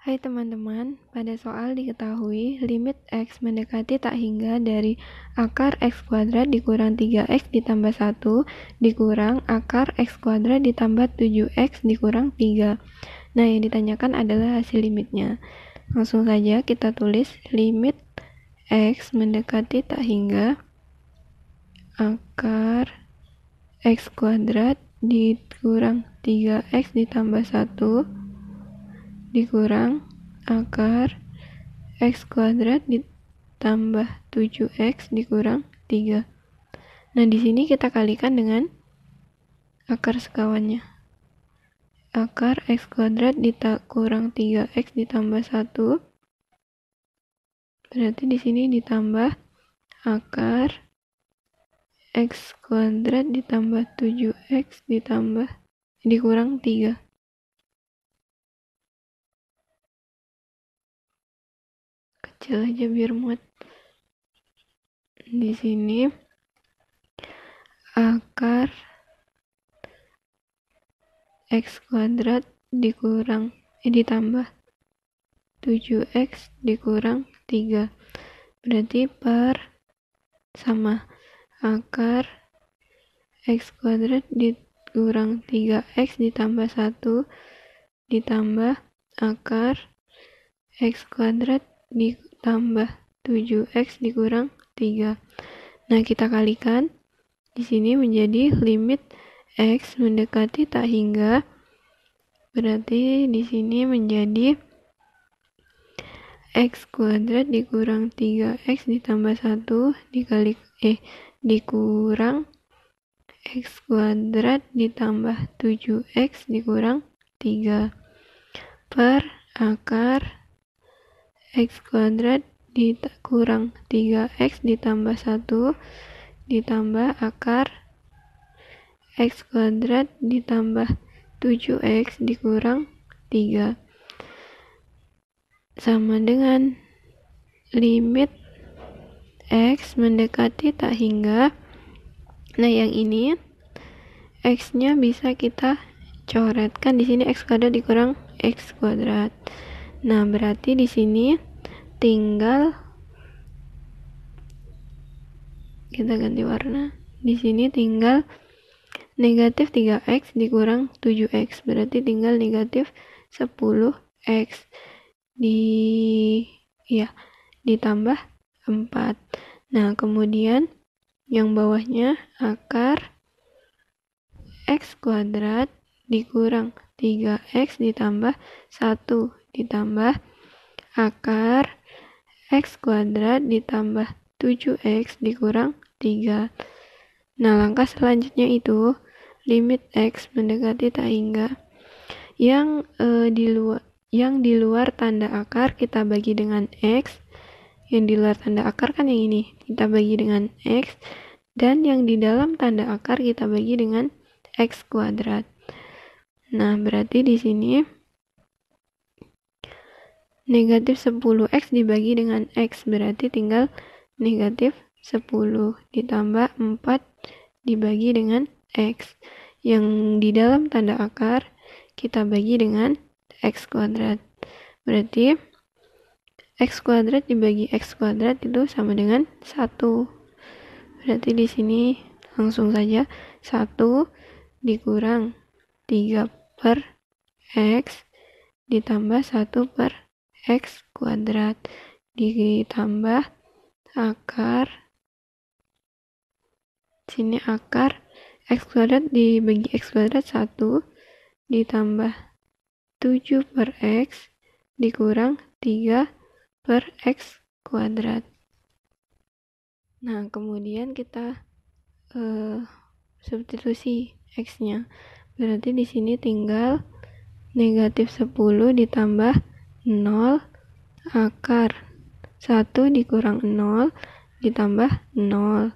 Hai teman-teman, pada soal diketahui limit X mendekati tak hingga dari akar X kuadrat dikurang 3X ditambah 1 dikurang akar X kuadrat ditambah 7X dikurang 3. Nah, yang ditanyakan adalah hasil limitnya. Langsung saja kita tulis limit X mendekati tak hingga akar X kuadrat dikurang 3X ditambah 1 dikurang akar x kuadrat ditambah 7x dikurang 3. Nah, di sini kita kalikan dengan akar sekawannya. Akar x kuadrat dikurang 3x ditambah 1. Berarti di sini ditambah akar x kuadrat ditambah 7x ditambah dikurang 3. kecil aja ya biar muat di sini akar x kuadrat dikurang eh ditambah 7x dikurang 3 berarti per sama akar x kuadrat dikurang 3x ditambah 1 ditambah akar x kuadrat dikurang tambah 7x dikurang 3. Nah, kita kalikan. Di sini menjadi limit x mendekati tak hingga. Berarti di sini menjadi x kuadrat dikurang 3x ditambah 1 dikali eh dikurang x kuadrat ditambah 7x dikurang 3 per akar x kuadrat dikurang kurang 3x ditambah 1 ditambah akar x kuadrat ditambah 7x dikurang 3 sama dengan limit x mendekati tak hingga nah yang ini x nya bisa kita coretkan di sini x kuadrat dikurang x kuadrat Nah, berarti di sini tinggal kita ganti warna. Di sini tinggal negatif 3x dikurang 7x. Berarti tinggal negatif 10x. Di ya, ditambah 4. Nah, kemudian yang bawahnya akar x kuadrat dikurang 3x ditambah 1 ditambah akar x kuadrat ditambah 7x dikurang 3. Nah, langkah selanjutnya itu limit x mendekati tak hingga yang e, di luar yang di luar tanda akar kita bagi dengan x yang di luar tanda akar kan yang ini kita bagi dengan x dan yang di dalam tanda akar kita bagi dengan x kuadrat nah berarti di sini Negatif 10x dibagi dengan x berarti tinggal negatif 10 ditambah 4 dibagi dengan x yang di dalam tanda akar kita bagi dengan x kuadrat berarti x kuadrat dibagi x kuadrat itu sama dengan 1 berarti di sini langsung saja 1 dikurang 3 per x ditambah 1 per X kuadrat ditambah akar sini akar X kuadrat dibagi X kuadrat 1 ditambah 7 per X dikurang 3 per X kuadrat nah kemudian kita uh, substitusi X nya berarti di sini tinggal negatif 10 ditambah 0 akar 1 dikurang 0 ditambah 0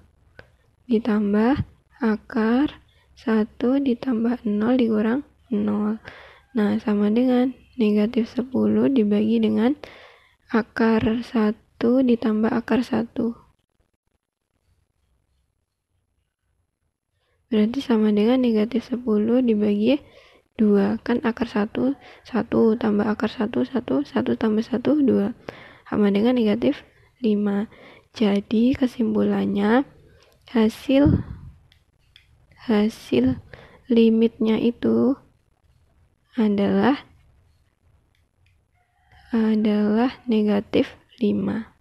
ditambah akar 1 ditambah 0 dikurang 0 nah sama dengan negatif 10 dibagi dengan akar 1 ditambah akar 1 berarti sama dengan negatif 10 dibagi 2 kan akar 1 1 tambah akar 1 1 1 tambah 1 2 sama dengan negatif 5 jadi kesimpulannya hasil hasil limitnya itu adalah adalah negatif 5